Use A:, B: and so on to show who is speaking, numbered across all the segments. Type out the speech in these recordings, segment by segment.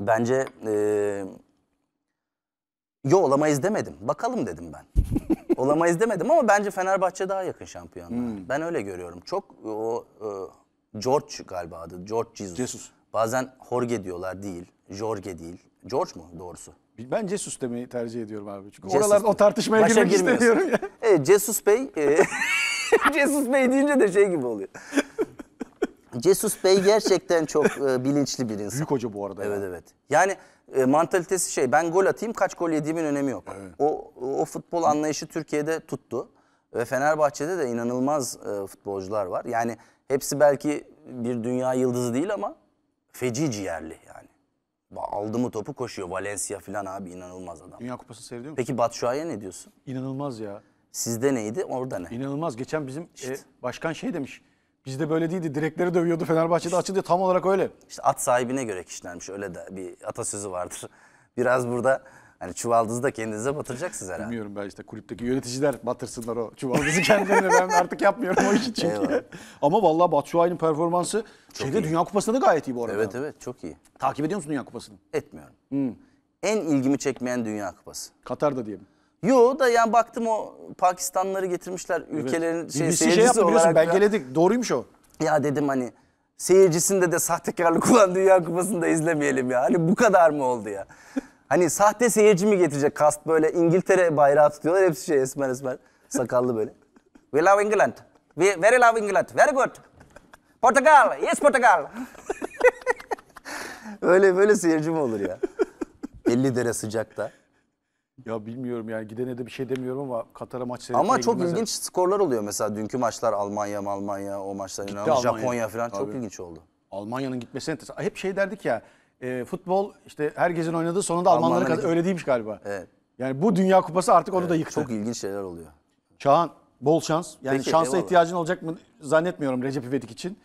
A: Bence e, yo olamayız demedim. Bakalım dedim ben. olamayız demedim ama bence Fenerbahçe daha yakın şampiyonlar. Hmm. Ben öyle görüyorum. Çok e, o e, George galiba adı. George Jesus. Jesus. Bazen Jorge diyorlar değil. Jorge değil. George mu doğrusu? Ben Jesus demeyi tercih ediyorum abi. Çünkü Jesus oralarda o tartışmaya Başa girmek istemiyorum. Ya. Evet, Jesus Bey, e, Jesus Bey deyince de şey gibi oluyor. Cesus Bey gerçekten çok e, bilinçli bir insan. Büyük hoca bu arada. Evet yani. evet. Yani e, mantalitesi şey ben gol atayım kaç gol yediğimin önemi yok. Evet. O, o futbol anlayışı Türkiye'de tuttu. Ve Fenerbahçe'de de inanılmaz e, futbolcular var. Yani hepsi belki bir dünya yıldızı değil ama feci ciğerli yani. Aldı mı topu koşuyor. Valencia falan abi inanılmaz adam. Dünya Kupası seyrediyor musun? Peki Batshuayi'ye ne diyorsun?
B: İnanılmaz ya. Sizde neydi orada ne? İnanılmaz. Geçen bizim işte. e, başkan şey demiş. Bizde böyle değildi. Direkleri dövüyordu. Fenerbahçe'de açıldı. Tam olarak öyle.
A: İşte at sahibine göre kişilenmiş. Öyle de bir atasözü vardır. Biraz burada hani çuvaldızı da kendinize batıracaksınız herhalde. Bilmiyorum ben işte kulüpteki yöneticiler batırsınlar o çuvaldızı kendilerine. ben artık yapmıyorum o işi çünkü. Ama
B: vallahi Batshuayi'nin performansı çok şeyde iyi. Dünya Kupası'nda da gayet iyi bu arada. Evet evet çok iyi. Takip ediyor musun Dünya Kupası'nı?
A: Etmiyorum. Hmm. En ilgimi çekmeyen Dünya Kupası. Katar'da diyelim. Yo da yani baktım o Pakistanları getirmişler ülkelerin şey, BBC şey seyircisi yaptı biliyorsun olarak. belgeledik. Doğruymuş o. Ya dedim hani seyircisinde de sahtekarlık olan Dünya Kupası'nda izlemeyelim ya. Hani bu kadar mı oldu ya? hani sahte seyirci mi getirecek kast böyle İngiltere bayrağı tutuyorlar hepsi şey esmer esmer sakallı böyle. We love England. We very love England. Very good. Portugal. Yes Portugal. Öyle böyle seyirci mi olur ya? 50 derece sıcakta. Ya bilmiyorum yani gidene de bir şey demiyorum
B: ama Katar'a maç seyretmeye Ama çok gitmezler. ilginç
A: skorlar oluyor mesela dünkü maçlar Almanya, Almanya o maçlar Gitti Almanya. Japonya falan çok ilginç oldu.
B: Almanya'nın gitmesi enteresan. Hep şey derdik ya e, futbol işte herkesin oynadığı sonunda Almanların Almanlar- kazan- öyle değilmiş galiba. Evet. Yani bu Dünya Kupası artık onu da yıktı. Çok ilginç şeyler oluyor. Çağan bol şans. Yani Peki, şansa eyvallah. ihtiyacın olacak mı zannetmiyorum Recep İvedik için.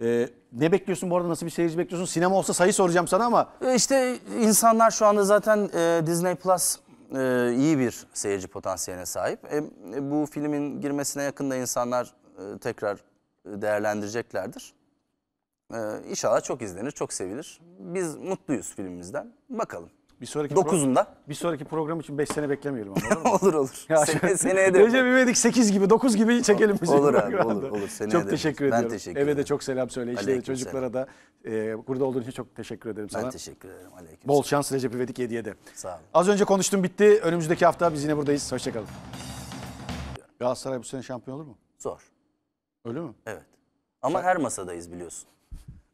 B: E, ne bekliyorsun bu arada nasıl bir seyirci bekliyorsun? Sinema olsa sayı soracağım sana ama E İşte
A: insanlar şu anda zaten e, Disney Plus e, iyi bir seyirci potansiyeline sahip. E, e bu filmin girmesine yakında insanlar e, tekrar değerlendireceklerdir. E, inşallah çok izlenir, çok sevilir. Biz mutluyuz filmimizden. Bakalım. Bir sonraki Dokuzunda.
B: Pro- bir sonraki program için 5 sene beklemiyorum ama olur mu? olur olur. Ya Sene- şöyle- seneye de. Recep İvedik 8 gibi 9 gibi çekelim bizi. Olur abi, olur, olur. Seneye çok de- teşekkür ben ediyorum. teşekkür Eve de çok selam söyle. İşte çocuklara da e, burada olduğun için çok teşekkür ederim sana. Ben teşekkür ederim. Aleyküm. Bol şans Recep İvedik 7'ye de. Sağ olun. Az önce konuştum bitti. Önümüzdeki hafta biz yine buradayız. Hoşçakalın.
A: Galatasaray bu sene şampiyon olur mu? Zor. Öyle mi? Evet. Ama her masadayız biliyorsun.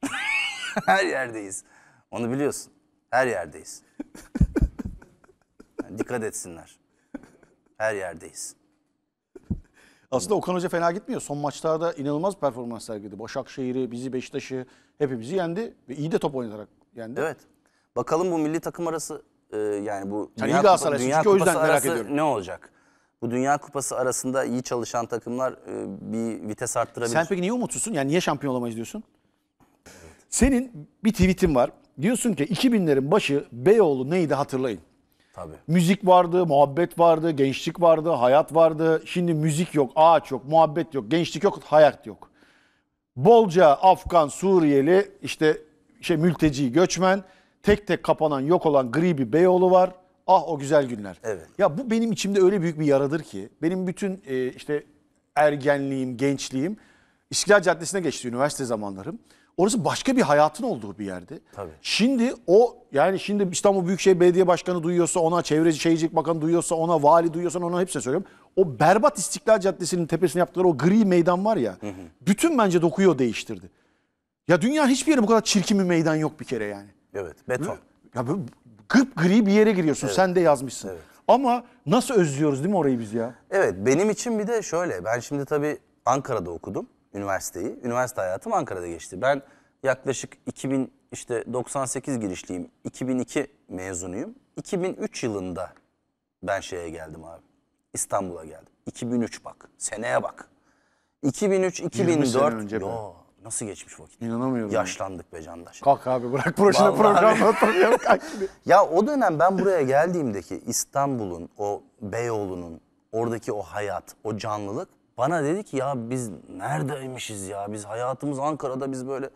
A: her yerdeyiz. Onu biliyorsun. Her yerdeyiz. Yani dikkat etsinler. Her
B: yerdeyiz. Aslında Okan Hoca fena gitmiyor. Son maçlarda inanılmaz performans sergiledi. Başakşehir'i, bizi, Beşiktaş'ı hepimizi yendi. Ve iyi de top oynatarak yendi. Evet.
A: Bakalım bu milli takım arası e, yani bu Yani iyi Galatasaray Dünya Kupası o yüzden merak ediyorum. ne olacak? Bu Dünya Kupası arasında iyi çalışan takımlar e, bir vites arttırabilir. Sen peki niye umutsuzsun? Yani
B: niye şampiyon olamayız diyorsun? Senin bir tweetin var diyorsun ki 2000'lerin başı Beyoğlu neydi hatırlayın. Tabii. Müzik vardı, muhabbet vardı, gençlik vardı, hayat vardı. Şimdi müzik yok, ağaç yok, muhabbet yok, gençlik yok, hayat yok. Bolca Afgan, Suriyeli, işte şey mülteci, göçmen, tek tek kapanan, yok olan gri bir Beyoğlu var. Ah o güzel günler. Evet. Ya bu benim içimde öyle büyük bir yaradır ki benim bütün e, işte ergenliğim, gençliğim İstiklal Caddesi'ne geçti üniversite zamanlarım. Orası başka bir hayatın olduğu bir yerdi. Tabii. Şimdi o yani şimdi İstanbul Büyükşehir Belediye Başkanı duyuyorsa ona, çevreci Şehircilik Bakanı duyuyorsa ona, vali duyuyorsa ona hepsine söylüyorum. O berbat İstiklal Caddesi'nin tepesine yaptıkları o gri meydan var ya. Hı hı. Bütün bence dokuyu o değiştirdi. Ya dünya hiçbir yere bu kadar çirkin bir meydan yok bir kere yani. Evet beton. Ya gıp gri bir yere giriyorsun evet. sen de yazmışsın. Evet. Ama nasıl özlüyoruz değil mi orayı biz
A: ya? Evet benim için bir de şöyle ben şimdi tabii Ankara'da okudum üniversiteyi. Üniversite hayatım Ankara'da geçti. Ben yaklaşık 2000 işte 98 girişliyim. 2002 mezunuyum. 2003 yılında ben şeye geldim abi. İstanbul'a geldim. 2003 bak. Seneye bak. 2003 2004. Önce Yo, nasıl geçmiş vakit? İnanamıyorum. Yaşlandık be candaş. Kalk abi bırak projeyle programı. oturmayalım kalk Ya o dönem ben buraya geldiğimdeki İstanbul'un o Beyoğlu'nun oradaki o hayat, o canlılık bana dedi ki ya biz neredeymişiz ya? Biz hayatımız Ankara'da biz böyle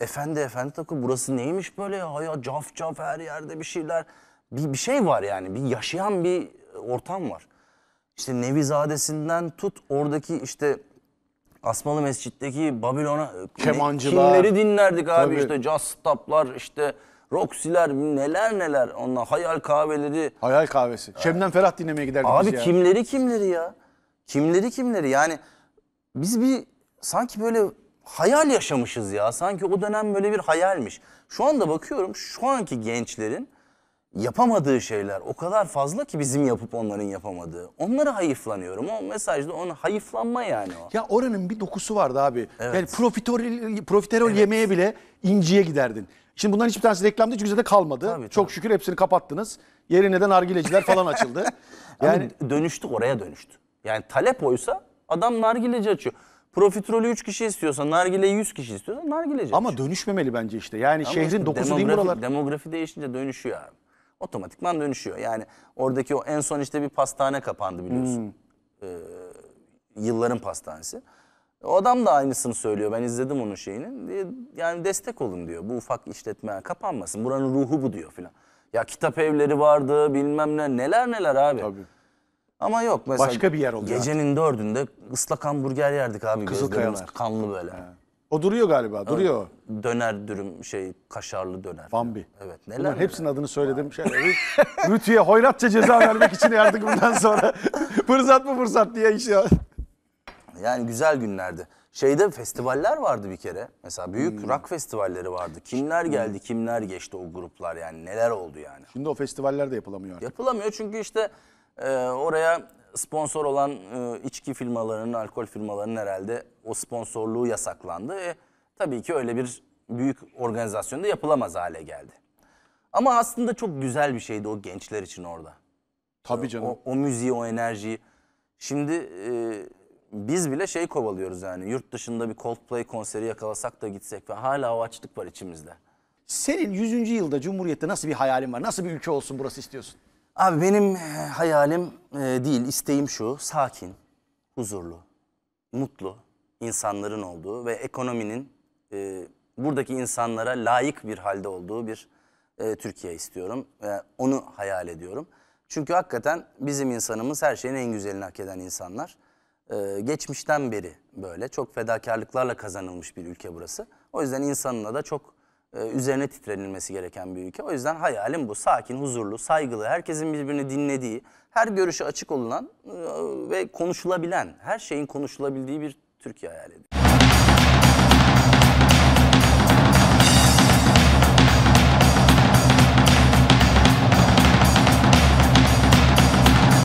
A: efendi efendi takı burası neymiş böyle ya? Hayat caf caf her yerde bir şeyler. Bir, bir şey var yani bir yaşayan bir ortam var. İşte Nevizadesi'nden tut oradaki işte Asmalı Mescid'deki Babilon'a e, Kemancılar. kimleri dinlerdik abi Tabii. işte jazz stoplar işte Roxy'ler neler neler onlar hayal kahveleri.
B: Hayal kahvesi. Şemden Ferah dinlemeye giderdik Abi biz ya. kimleri
A: kimleri ya. Kimleri kimleri yani biz bir sanki böyle hayal yaşamışız ya. Sanki o dönem böyle bir hayalmiş. Şu anda bakıyorum şu anki gençlerin yapamadığı şeyler o kadar fazla ki bizim yapıp onların yapamadığı. Onlara hayıflanıyorum. O mesajda ona hayıflanma yani o. Ya oranın bir dokusu vardı abi. Evet. Yani
B: profiterol, profiterol evet. yemeğe bile inciye giderdin. Şimdi bunların hiçbir tanesi reklamdı çünkü zaten kalmadı. Tabii,
A: Çok tabii. şükür hepsini kapattınız. Yerine de nargileciler falan açıldı. Hani yani Abi dönüştü oraya dönüştü. Yani talep oysa adam nargileci açıyor. Profiterolü 3 kişi istiyorsa, nargileyi 100 kişi
B: istiyorsa nargileci Ama açıyor. dönüşmemeli bence işte. Yani Ama şehrin dokusu değil buralar?
A: Demografi değişince dönüşüyor abi. Otomatikman dönüşüyor. Yani oradaki o en son işte bir pastane kapandı biliyorsun. Hmm. Ee, yılların pastanesi. O adam da aynısını söylüyor. Ben izledim onun şeyini. Yani destek olun diyor. Bu ufak işletme kapanmasın. Buranın ruhu bu diyor filan. Ya kitap evleri vardı bilmem ne. Neler neler abi. Tabii. Ama yok mesela. Başka bir yer oluyor. Gecenin dördünde ıslak hamburger yerdik abi. Kızılkayalar. Gözlerimiz kanlı böyle. He. O duruyor galiba, duruyor. Döner dürüm şey kaşarlı döner. Bambi. Evet neler. Bunların hepsinin adını söyledim. Şöyle Rütü'ye hoyratça ceza vermek için artık bundan sonra fırsat mı fırsat diye iş ya. Yani güzel günlerdi. Şeyde festivaller vardı bir kere. Mesela büyük hmm. rock festivalleri vardı. Kimler hmm. geldi, kimler geçti o gruplar yani neler oldu yani. Şimdi o festivaller de yapılamıyor artık. Yapılamıyor çünkü işte e, oraya sponsor olan e, içki firmalarının, alkol firmalarının herhalde o sponsorluğu yasaklandı. E, tabii ki öyle bir büyük organizasyonda yapılamaz hale geldi. Ama aslında çok güzel bir şeydi o gençler için orada. Tabii canım. O, o müziği, o enerjiyi. Şimdi e, biz bile şey kovalıyoruz yani yurt dışında bir Coldplay konseri yakalasak da gitsek ve hala o açlık var içimizde.
B: Senin 100. yılda Cumhuriyet'te nasıl bir hayalin var? Nasıl bir ülke olsun burası istiyorsun?
A: Abi benim e, hayalim e, değil, isteğim şu. Sakin, huzurlu, mutlu insanların olduğu ve ekonominin e, buradaki insanlara layık bir halde olduğu bir e, Türkiye istiyorum. ve onu hayal ediyorum. Çünkü hakikaten bizim insanımız her şeyin en güzelini hak eden insanlar. E, geçmişten beri böyle çok fedakarlıklarla kazanılmış bir ülke burası. O yüzden insanına da çok e, üzerine titrenilmesi gereken bir ülke. O yüzden hayalim bu. Sakin, huzurlu, saygılı, herkesin birbirini dinlediği, her görüşe açık olunan e, ve konuşulabilen, her şeyin konuşulabildiği bir Türkiye hayal ediyorum.